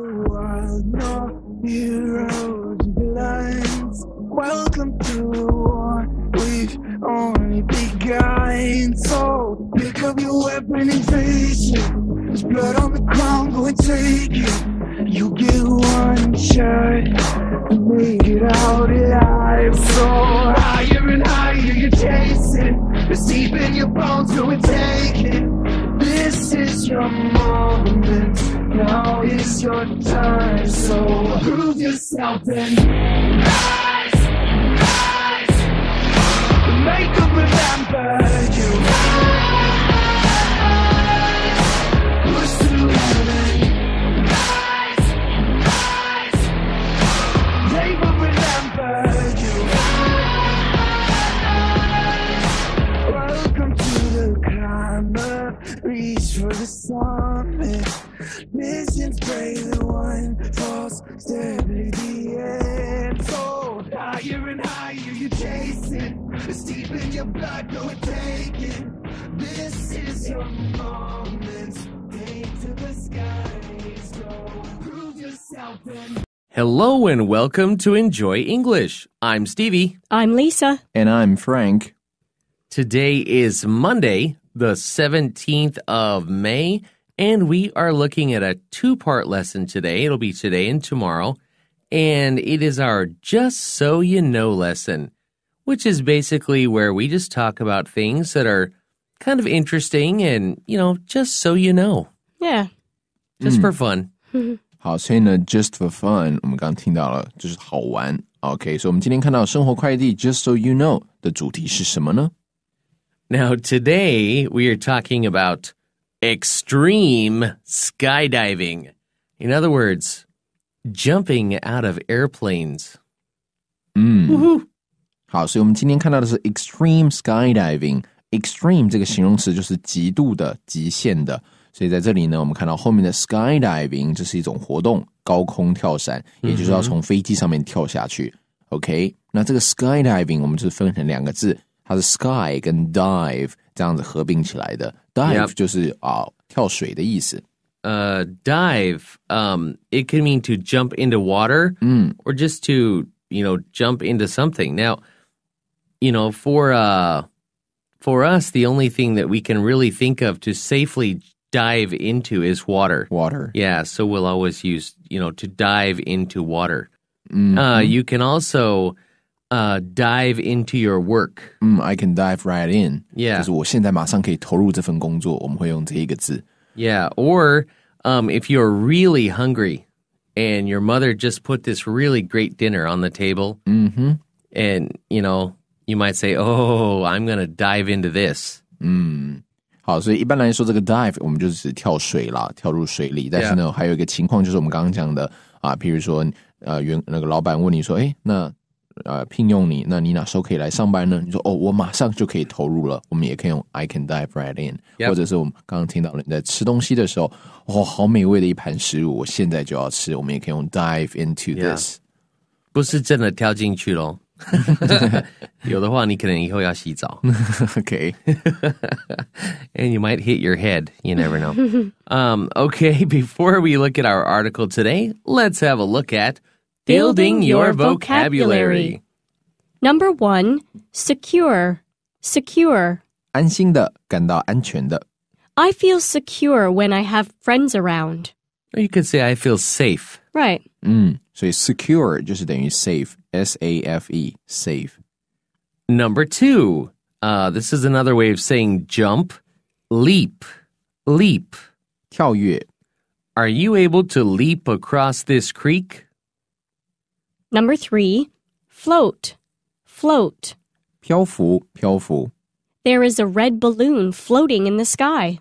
While no heroes blinds. Welcome to war. We've only begun. So pick up your weapon and face it. There's blood on the ground, go and take it. You get one shot to make it out alive. So higher and higher you are chasing. It's deep in your bones, go and take it is your moment. Now is your time. So prove yourself and rise, rise. Make them remember. for the summit. Missions praise the one false steadily the end. Sold higher and higher, you're chasing. It's deep in your blood, no it taking. This is your moment. Day to the skies, go. Prove yourself and. Hello and welcome to Enjoy English. I'm Stevie. I'm Lisa. And I'm Frank. Today is Monday, the 17th of May. And we are looking at a two part lesson today. It'll be today and tomorrow. And it is our just so you know lesson, which is basically where we just talk about things that are kind of interesting and, you know, just so you know. Yeah. Just mm. for fun. 好，所以呢，just for fun，我们刚刚听到了，就是好玩。OK，所以我们今天看到生活快递 Just So You Know 的主题是什么呢？now, today we are talking about extreme skydiving. In other words, jumping out of airplanes. 嗯，好，所以我们今天看到的是 hmm. extreme skydiving。extreme 这个形容词就是极度的、极限的，所以在这里呢，我们看到后面的 skydiving 这是一种活动，高空跳伞，也就是要从飞机上面跳下去。OK，那这个 skydiving 我们就分成两个字，它的 sky 跟 dive 这样子合并起来的。Dive 就是啊、uh, 跳水的意思。Uh, dive. Um, it can mean to jump into water, or just to you know jump into something. Now, you know, for uh, for us, the only thing that we can really think of to safely dive into is water. Water. Yeah. So we'll always use you know to dive into water. Mm -hmm. Uh, you can also uh, dive into your work. 嗯，I mm, can dive right in. Yeah，就是我现在马上可以投入这份工作。我们会用这一个字。Yeah, or um, if you're really hungry and your mother just put this really great dinner on the table, mm-hmm. and you know you might say, "Oh, I'm gonna dive into this." 嗯。好，所以一般来说，这个 mm. dive 我们就只跳水啦，跳入水里。但是呢，还有一个情况就是我们刚刚讲的啊，譬如说，呃，员那个老板问你说，哎，那呃，聘用你，那你哪时候可以来上班呢？你说哦，我马上就可以投入了。我们也可以用 I can dive right in，或者是我们刚刚听到了你在吃东西的时候，哇，好美味的一盘食物，我现在就要吃。我们也可以用 dive into this，不是真的跳进去喽。有的话，你可能以后要洗澡。Okay，and you might hit your head. You never know. Um, okay. Before we look at our article today, let's have a look at. Building your vocabulary. Number one, secure, secure. I feel secure when I have friends around. you could say I feel safe. Right. So secure safe. S A F E. Safe. Number safe。Number two, uh, this is another way of saying jump, leap, leap. Are you able to leap across this creek? Number three, float, float. There is a red balloon floating in the sky.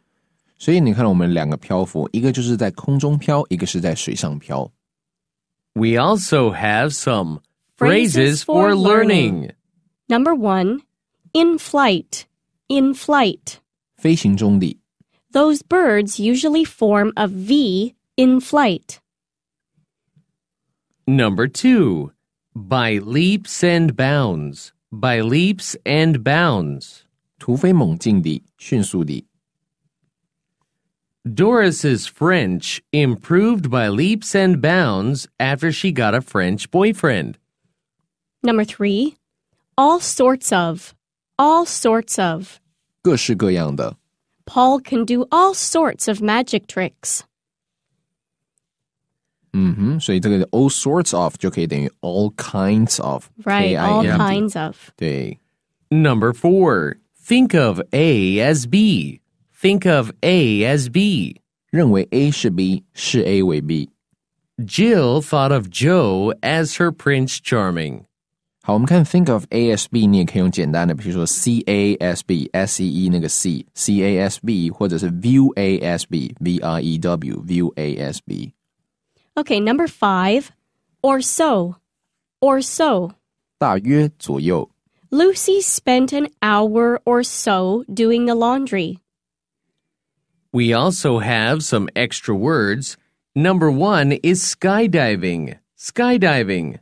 We also have some phrases for learning. Number one, in flight, in flight. Those birds usually form a V in flight. Number two, by leaps and bounds, by leaps and bounds. 突飞猛进地，迅速地。Doris's French improved by leaps and bounds after she got a French boyfriend. Number three, all sorts of, all sorts of. 各式各样的. Paul can do all sorts of magic tricks. 嗯哼，所以这个 mm-hmm. all sorts of 就可以等于 all kinds of。Right, all kinds of. number four, think of A as B. Think of A as B. 认为 A 是 B，视 A 为 B。Jill thought of Joe as her Prince Charming. 好，我们看 think of A A S B，你也可以用简单的，比如说 C A S B S E E 那个 C C A S B，或者是 view A S B V I E W view A Okay, number five, or so, or so. Lucy spent an hour or so doing the laundry. We also have some extra words. Number one is skydiving, skydiving.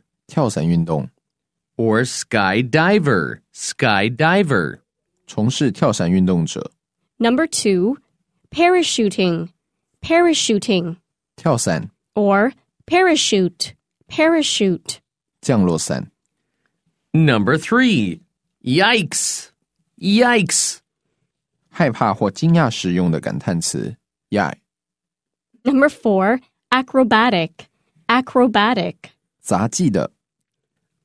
Or skydiver, skydiver. Number two, parachuting, parachuting. 跳伞 or parachute, parachute. 降落伞. Number three, yikes, yikes. 害怕或惊讶时用的感叹词 Number four, acrobatic, acrobatic. 杂技的.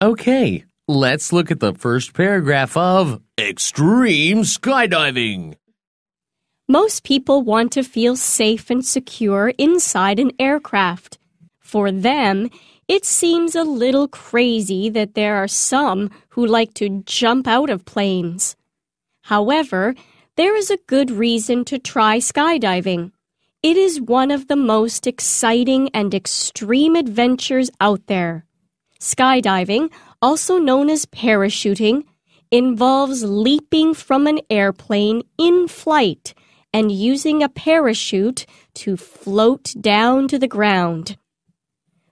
Okay, let's look at the first paragraph of extreme skydiving. Most people want to feel safe and secure inside an aircraft. For them, it seems a little crazy that there are some who like to jump out of planes. However, there is a good reason to try skydiving. It is one of the most exciting and extreme adventures out there. Skydiving, also known as parachuting, involves leaping from an airplane in flight and using a parachute to float down to the ground.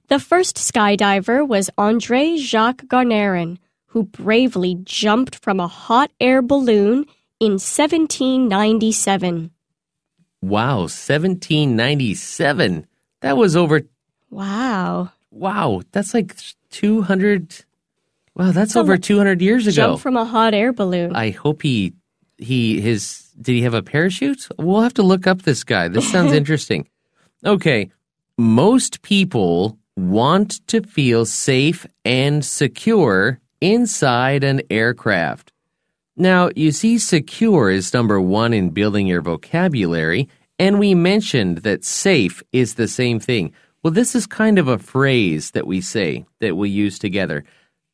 The first skydiver was Andre Jacques Garnerin, who bravely jumped from a hot air balloon in 1797. Wow, 1797. That was over. Wow. Wow, that's like 200. Wow, that's so over 200 years ago. Jump from a hot air balloon. I hope he he his did he have a parachute? We'll have to look up this guy. This sounds interesting. Okay. Most people want to feel safe and secure inside an aircraft. Now, you see, secure is number one in building your vocabulary, and we mentioned that safe is the same thing. Well, this is kind of a phrase that we say, that we use together.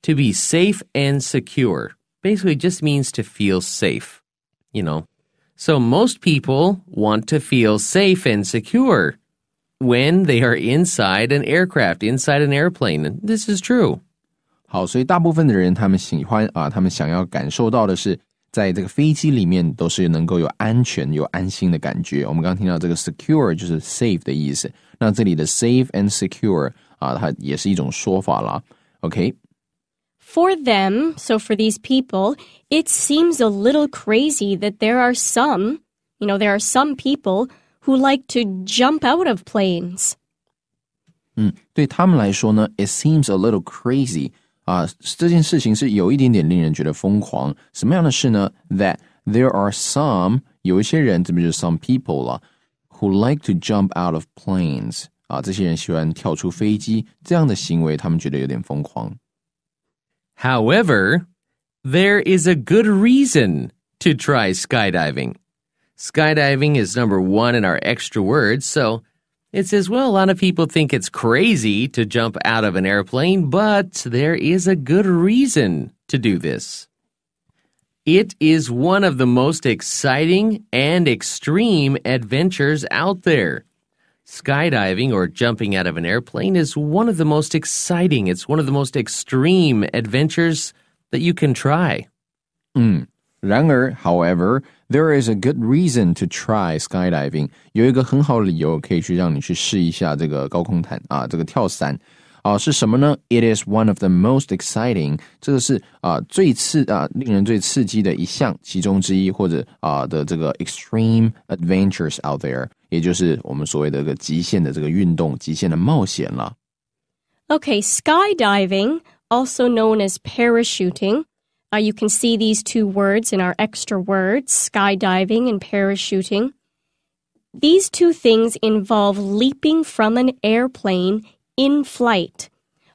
To be safe and secure basically just means to feel safe, you know, so most people want to feel safe and secure when they are inside an aircraft, inside an airplane. This is true. 好，所以大部分的人他们喜欢啊，他们想要感受到的是，在这个飞机里面都是能够有安全、有安心的感觉。我们刚听到这个 secure 就是 safe 的意思，那这里的 safe and secure 啊，它也是一种说法啦。OK，for them, so for these people, it seems a little crazy that there are some, you know, there are some people who like to jump out of planes. 嗯，对他们来说呢，it hmm. seems a little crazy that there are some 有一些人，这边就是 some people who like to jump out of planes 啊，这些人喜欢跳出飞机，这样的行为他们觉得有点疯狂。However, there is a good reason to try skydiving. Skydiving is number one in our extra words, so it says, well, a lot of people think it's crazy to jump out of an airplane, but there is a good reason to do this. It is one of the most exciting and extreme adventures out there. Skydiving or jumping out of an airplane is one of the most exciting, it's one of the most extreme adventures that you can try. Mm. however, there is a good reason to try skydiving. 有一个很好的理由可以去让你去试一下这个高空弹啊，这个跳伞。啊，是什么呢？It is one of the most exciting，这个是啊最刺啊令人最刺激的一项其中之一，或者啊的这个 extreme adventures out there，也就是我们所谓的个极限的这个运动、极限的冒险了。Okay, skydiving, also known as parachuting. Uh, you can see these two words in our extra words skydiving and parachuting. These two things involve leaping from an airplane in flight.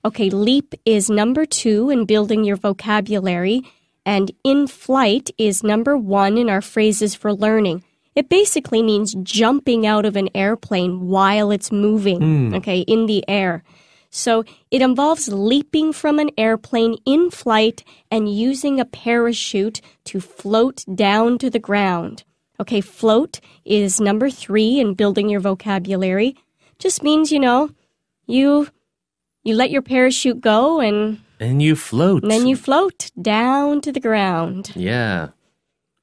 Okay, leap is number two in building your vocabulary, and in flight is number one in our phrases for learning. It basically means jumping out of an airplane while it's moving, mm. okay, in the air. So it involves leaping from an airplane in flight and using a parachute to float down to the ground. Okay, float is number three in building your vocabulary. Just means, you know, you you let your parachute go and and you float. And then you float down to the ground. Yeah.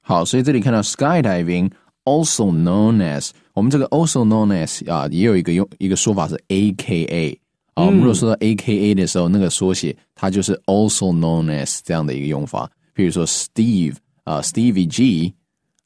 好，所以这里看到 skydiving also known 我们这个 also known as 啊，也有一个用一个说法是 uh, AKA A。啊，我们如果说到 A K A 的时候，那个缩写它就是 also known as 这样的一个用法。比如说 Steve 啊，Stevie G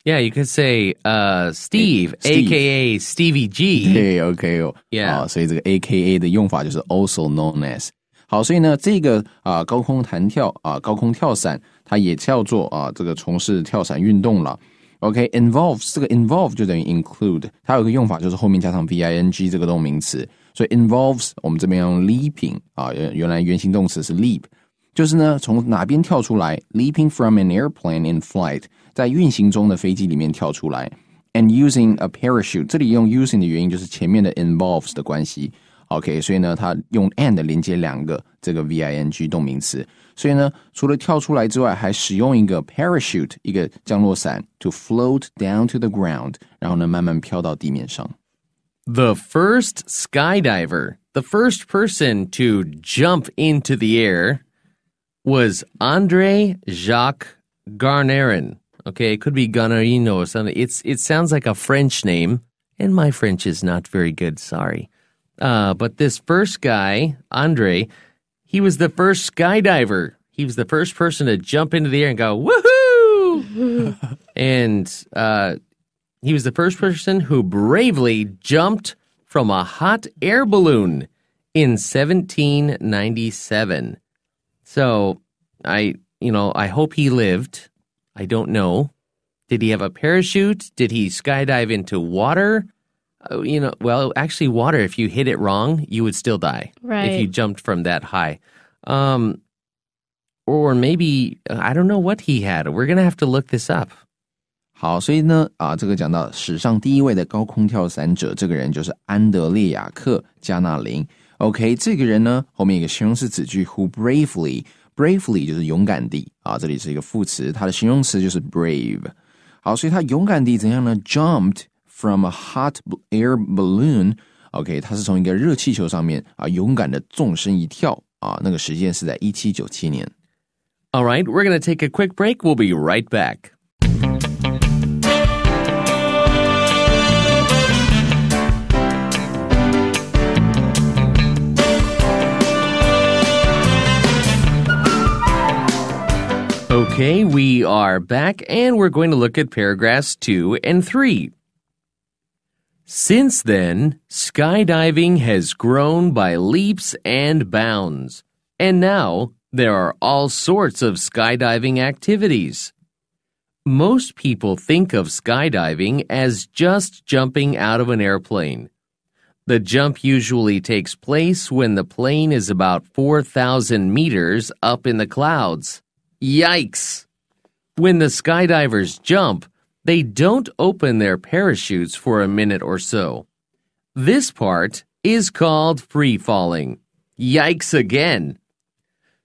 yeah, you could say uh, Steve, Steve A.K.A. Stevie G。对，OK，啊，所以这个 uh, A.K.A. 的用法就是 also known as。好，所以呢，这个啊、呃、高空弹跳啊、呃、高空跳伞，它也叫做啊、呃、这个从事跳伞运动了。OK，involves、okay, 这个 involve 就等于 include，它有个用法就是后面加上 v i n g 这个动名词，所以 involves 我们这边用 leaping 啊，原原来原形动词是 leap，就是呢从哪边跳出来，leaping from an airplane in flight，在运行中的飞机里面跳出来。And using a parachute，这里用 using 的原因就是前面的 involves 的关系。OK，所以呢，它用 and 连接两个这个 v i n g 动名词，所以呢，除了跳出来之外，还使用一个 parachute float down to the ground，然后呢，慢慢飘到地面上。The first skydiver, the first person to jump into the air, was Andre Jacques Garnerin. Okay, it could be Ganarino or something. It's it sounds like a French name, and my French is not very good. Sorry, uh, but this first guy, Andre, he was the first skydiver. He was the first person to jump into the air and go woohoo, and uh, he was the first person who bravely jumped from a hot air balloon in 1797. So I, you know, I hope he lived I don't know. Did he have a parachute? Did he skydive into water? Uh, you know, well, actually, water, if you hit it wrong, you would still die. Right. If you jumped from that high. Um, or maybe, uh, I don't know what he had. We're going to have to look this up. 好，所以呢，啊，这个讲到史上第一位的高空跳伞者，这个人就是安德烈亚克·加纳林。OK，这个人呢，后面一个形容词子句 who bravely bravely 就是勇敢地啊，这里是一个副词，它的形容词就是 brave。好，所以他勇敢地怎样呢？Jumped from a hot air balloon。OK，他是从一个热气球上面啊，勇敢的纵身一跳啊。那个时间是在一七九七年。All right, we're going to take a quick break. We'll be right back. Okay, we are back and we're going to look at paragraphs 2 and 3. Since then, skydiving has grown by leaps and bounds, and now there are all sorts of skydiving activities. Most people think of skydiving as just jumping out of an airplane. The jump usually takes place when the plane is about 4,000 meters up in the clouds. Yikes! When the skydivers jump, they don't open their parachutes for a minute or so. This part is called free falling. Yikes again!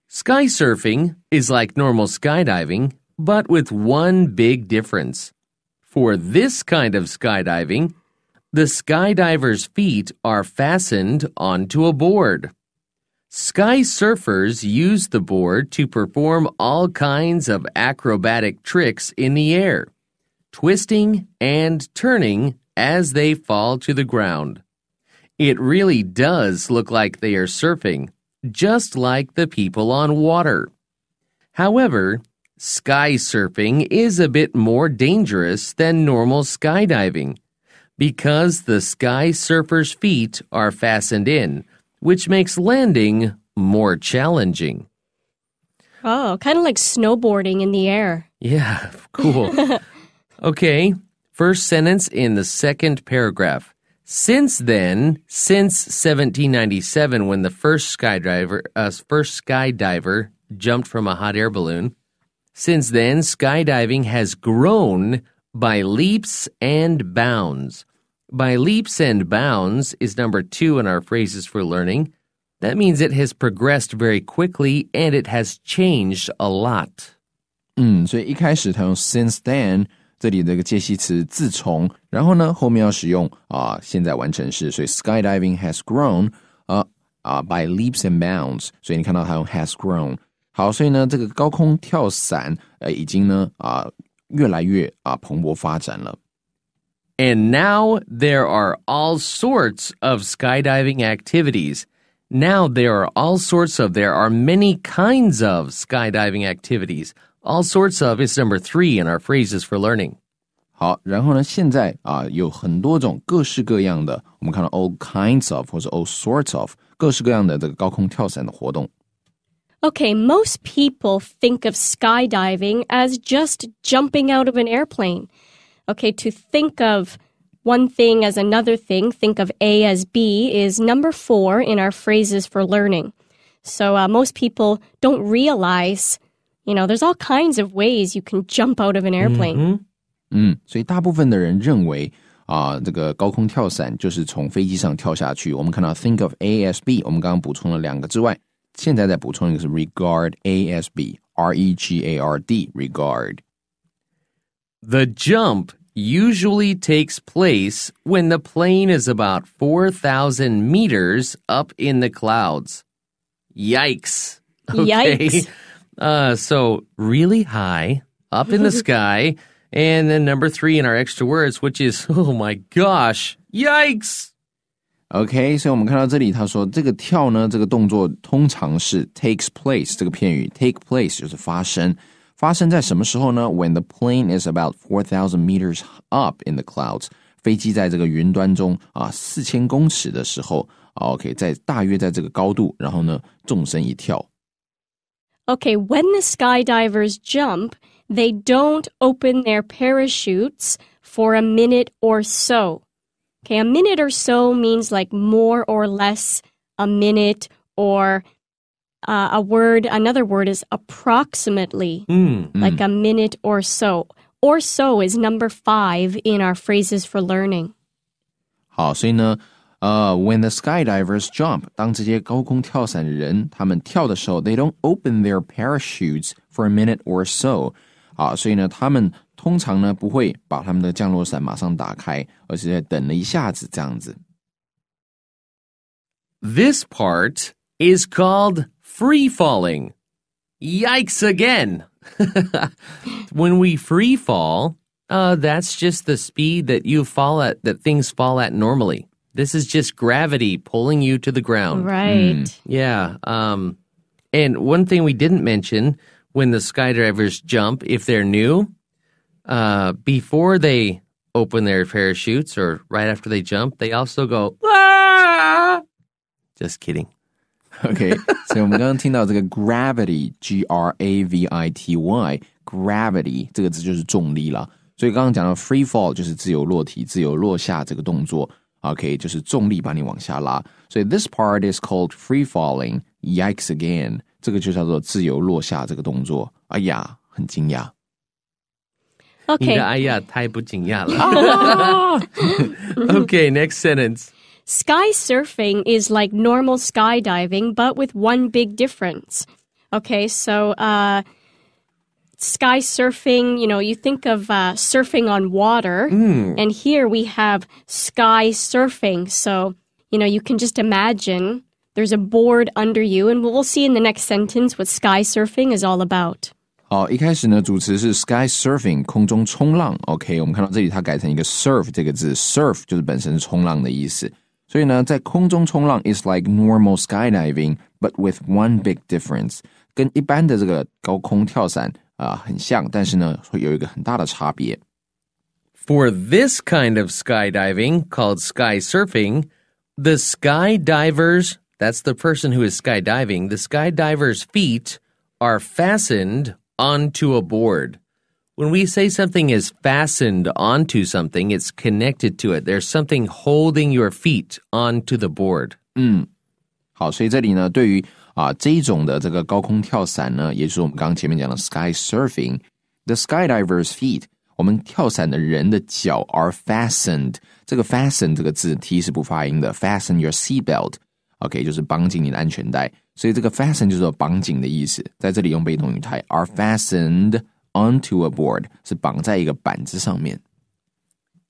Sky surfing is like normal skydiving, but with one big difference. For this kind of skydiving, the skydiver's feet are fastened onto a board. Sky surfers use the board to perform all kinds of acrobatic tricks in the air, twisting and turning as they fall to the ground. It really does look like they are surfing, just like the people on water. However, sky surfing is a bit more dangerous than normal skydiving because the sky surfer's feet are fastened in which makes landing more challenging. Oh, kind of like snowboarding in the air. Yeah, cool. okay, first sentence in the second paragraph. Since then, since 1797, when the first skydiver, uh, first skydiver jumped from a hot air balloon, since then skydiving has grown by leaps and bounds by leaps and bounds is number two in our phrases for learning. That means it has progressed very quickly and it has changed a lot. 嗯，所以一开始它用 since then skydiving has grown by leaps and bounds，所以你看到它用 has grown。好，所以呢这个高空跳伞呃已经呢啊越来越啊蓬勃发展了。and now there are all sorts of skydiving activities. Now there are all sorts of, there are many kinds of skydiving activities. All sorts of is number three in our phrases for learning. 好，然后呢？现在啊，有很多种各式各样的，我们看到 all kinds of 或者 all sorts of 各式各样的这个高空跳伞的活动。Okay, most people think of skydiving as just jumping out of an airplane. Okay, to think of one thing as another thing, think of A as B, is number four in our phrases for learning. So uh, most people don't realize, you know, there's all kinds of ways you can jump out of an airplane. 嗯，所以大部分的人认为啊，这个高空跳伞就是从飞机上跳下去。我们看到 mm-hmm. mm, think of A as B，我们刚刚补充了两个之外，现在再补充一个是 regard A as B，R E regard the jump usually takes place when the plane is about 4,000 meters up in the clouds. Yikes. Okay. Yikes. Uh, so, really high up in the sky. And then number three in our extra words, which is, oh my gosh, yikes. Okay, OK，所以我们看到这里，他说这个跳呢，这个动作通常是 takes place take place 就是发生。发生在什么时候呢？When the plane is about four thousand meters up in the clouds，飞机在这个云端中啊四千公尺的时候，OK，在大约在这个高度，然后呢纵身一跳。Okay, when the skydivers jump, they don't open their parachutes for a minute or so. Okay, a minute or so means like more or less a minute or uh, a word, another word is approximately, mm, like mm. a minute or so. Or so is number five in our phrases for learning. when the skydivers they do don't open their parachutes for a minute or so. This part is called free falling. Yikes again. when we free fall, uh, that's just the speed that you fall at, that things fall at normally. This is just gravity pulling you to the ground. Right. Mm. Yeah. Um, and one thing we didn't mention when the skydivers jump, if they're new, uh, before they open their parachutes or right after they jump, they also go, ah! Just kidding. OK，所以我们刚刚听到这个 gravity，G R A V I T Y，gravity 这个字就是重力了。所以刚刚讲到 free fall 就是自由落体、自由落下这个动作。OK，就是重力把你往下拉。所以 this part is called free falling。Yikes again，这个就叫做自由落下这个动作。哎呀，很惊讶。OK，你的哎呀太不惊讶了。OK，next sentence。Sky surfing is like normal skydiving, but with one big difference. Okay, so uh, sky surfing, you know, you think of uh, surfing on water, mm. and here we have sky surfing. So, you know, you can just imagine there's a board under you, and we'll see in the next sentence what sky surfing is all about. 好，一开始呢，主词是 sky surfing，空中冲浪。OK，我们看到这里它改成一个 surf 这个字，surf 所以呢，在空中冲浪 is like normal skydiving but with one big difference，跟一般的这个高空跳伞啊、呃、很像，但是呢会有一个很大的差别。For this kind of skydiving called sky surfing, the skydivers, that's the person who is skydiving, the skydiver's feet are fastened onto a board. When we say something is fastened onto something, it's connected to it. There's something holding your feet onto the board. 嗯，好，所以这里呢，对于啊这一种的这个高空跳伞呢，也就是我们刚刚前面讲的 sky surfing. The skydiver's feet. 我们跳伞的人的脚 are fastened. 这个 fasten 这个字 t 是不发音的，fasten your seatbelt，OK、okay, 就是绑紧你的安全带。所以这个 fasten 就是绑紧的意思，在这里用被动语态 are fastened。onto a board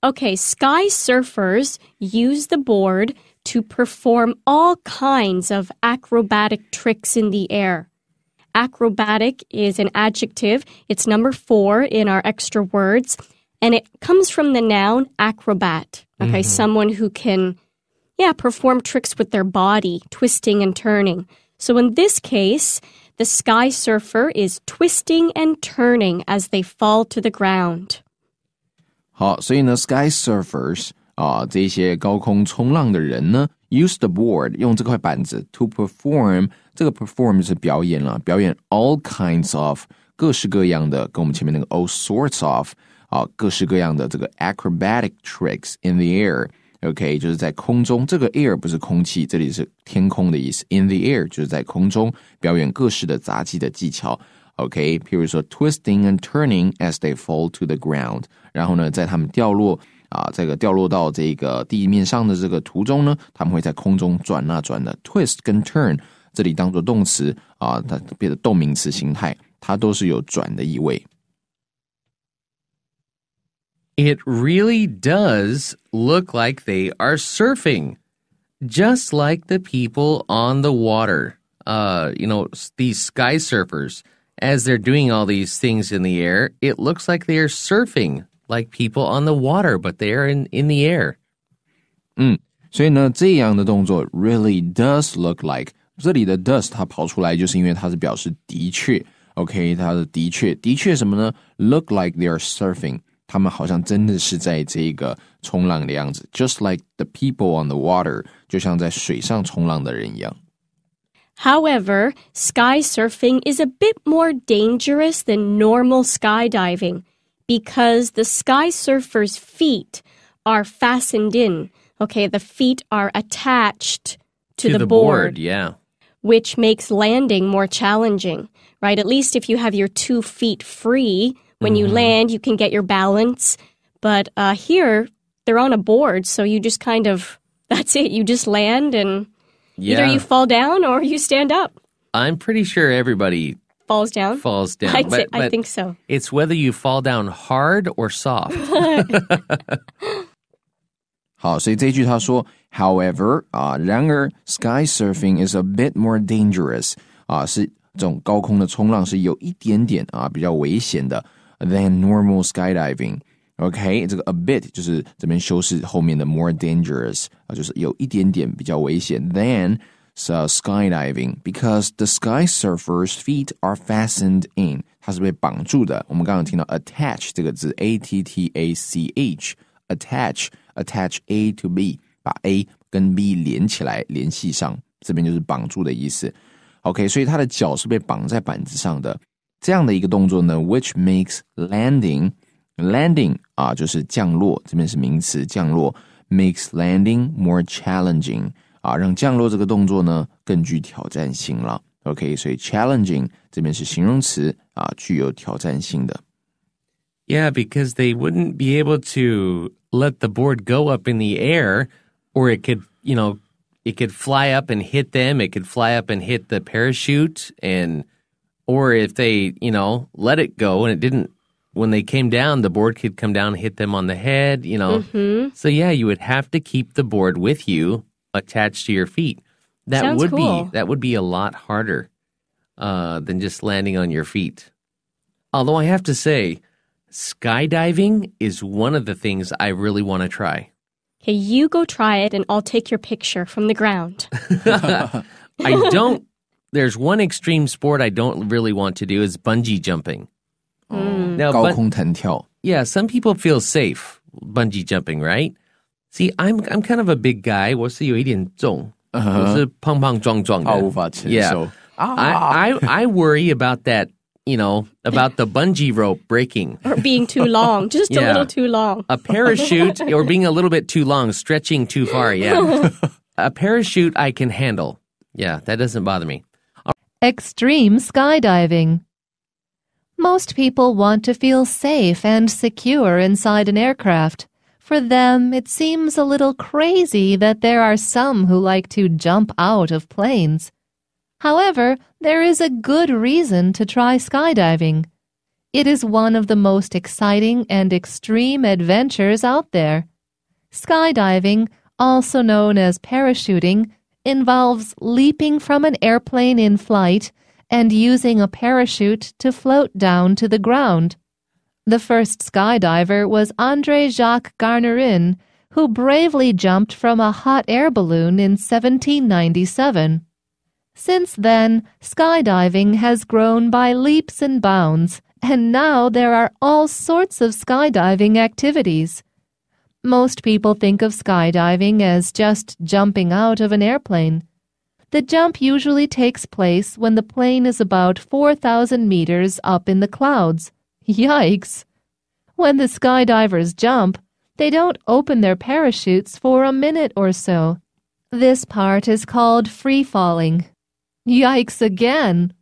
Okay, sky surfers use the board to perform all kinds of acrobatic tricks in the air. Acrobatic is an adjective. It's number four in our extra words, and it comes from the noun acrobat. Okay, mm -hmm. someone who can, yeah, perform tricks with their body, twisting and turning. So in this case, the sky surfer is twisting and turning as they fall to the ground. 好，所以呢，sky surfers 啊，这些高空冲浪的人呢，use the board 用这块板子 to perform 这个 perform all kinds of 各式各样的，跟我们前面那个 all sorts of 啊，各式各样的这个 acrobatic tricks in the air。OK，就是在空中，这个 air 不是空气，这里是天空的意思。In the air 就是在空中表演各式的杂技的技巧。OK，譬如说 twisting and turning as they fall to the ground，然后呢，在他们掉落啊，这个掉落到这个地面上的这个途中呢，他们会在空中转啊转的。Twist 跟 turn 这里当做动词啊，它变得动名词形态，它都是有转的意味。It really does look like they are surfing, just like the people on the water. Uh, you know, these sky surfers, as they're doing all these things in the air, it looks like they are surfing like people on the water, but they are in, in the air. 嗯，所以呢，这样的动作 really does look like 这里的 does like they are surfing。他们好像真的是在这个冲浪的样子，just like the people on the water，就像在水上冲浪的人一样。However, sky surfing is a bit more dangerous than normal skydiving because the sky surfer's feet are fastened in. Okay, the feet are attached to, to the, the board, board. Yeah. Which makes landing more challenging, right? At least if you have your two feet free when mm-hmm. you land, you can get your balance. But uh, here, they're on a board, so you just kind of that's it. You just land and yeah. either you fall down or you stand up. I'm pretty sure everybody falls down. Falls down. But, say, but I think so. It's whether you fall down hard or soft. 好，所以这句他说，However 啊，然而 uh, sky surfing is a bit more dangerous uh, than normal skydiving, okay. skydiving。OK，这个 a bit 就是这边修饰后面的 more dangerous 啊，就是有一点点比较危险 than so skydiving because the sky surfer's feet are fastened in，它是被绑住的。我们刚刚听到 attach 这个字，a t t a c h，attach attach a to b，把 a 跟 b 连起来联系上，这边就是绑住的意思。OK，所以它的脚是被绑在板子上的。这样的一个动作呢，which makes landing landing 啊，就是降落，这边是名词，降落 makes landing more challenging 啊，让降落这个动作呢更具挑战性了。OK，所以 challenging 这边是形容词啊，具有挑战性的。Yeah, because they wouldn't be able to let the board go up in the air, or it could, you know, it could fly up and hit them. It could fly up and hit the parachute and or if they, you know, let it go and it didn't when they came down, the board could come down and hit them on the head, you know. Mm-hmm. So yeah, you would have to keep the board with you attached to your feet. That Sounds would cool. be that would be a lot harder uh, than just landing on your feet. Although I have to say, skydiving is one of the things I really want to try. Okay, you go try it and I'll take your picture from the ground. I don't there's one extreme sport I don't really want to do is bungee jumping. Mm. Now, yeah, some people feel safe bungee jumping, right? See, I'm I'm kind of a big guy. Yeah, I I worry about that. You know about the bungee rope breaking or being too long, just yeah. a little too long. A parachute or being a little bit too long, stretching too far. Yeah, a parachute I can handle. Yeah, that doesn't bother me. Extreme skydiving. Most people want to feel safe and secure inside an aircraft. For them, it seems a little crazy that there are some who like to jump out of planes. However, there is a good reason to try skydiving. It is one of the most exciting and extreme adventures out there. Skydiving, also known as parachuting, involves leaping from an airplane in flight and using a parachute to float down to the ground. The first skydiver was Andre Jacques Garnerin, who bravely jumped from a hot air balloon in 1797. Since then, skydiving has grown by leaps and bounds, and now there are all sorts of skydiving activities. Most people think of skydiving as just jumping out of an airplane. The jump usually takes place when the plane is about 4,000 meters up in the clouds. Yikes! When the skydivers jump, they don't open their parachutes for a minute or so. This part is called free falling. Yikes again!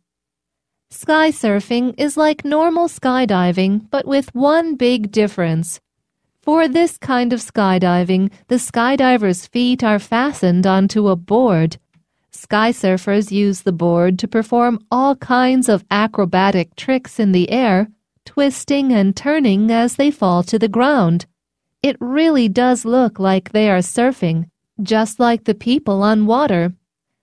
Sky surfing is like normal skydiving, but with one big difference. For this kind of skydiving, the skydiver's feet are fastened onto a board. Sky surfers use the board to perform all kinds of acrobatic tricks in the air, twisting and turning as they fall to the ground. It really does look like they are surfing, just like the people on water.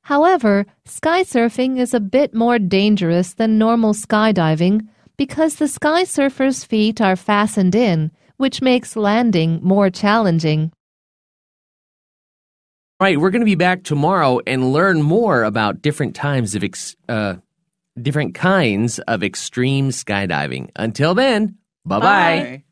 However, sky surfing is a bit more dangerous than normal skydiving because the sky surfer's feet are fastened in which makes landing more challenging. All right, we're going to be back tomorrow and learn more about different times of ex- uh, different kinds of extreme skydiving. Until then, bye-bye. bye bye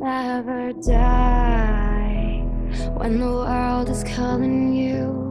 never die when the world is calling you.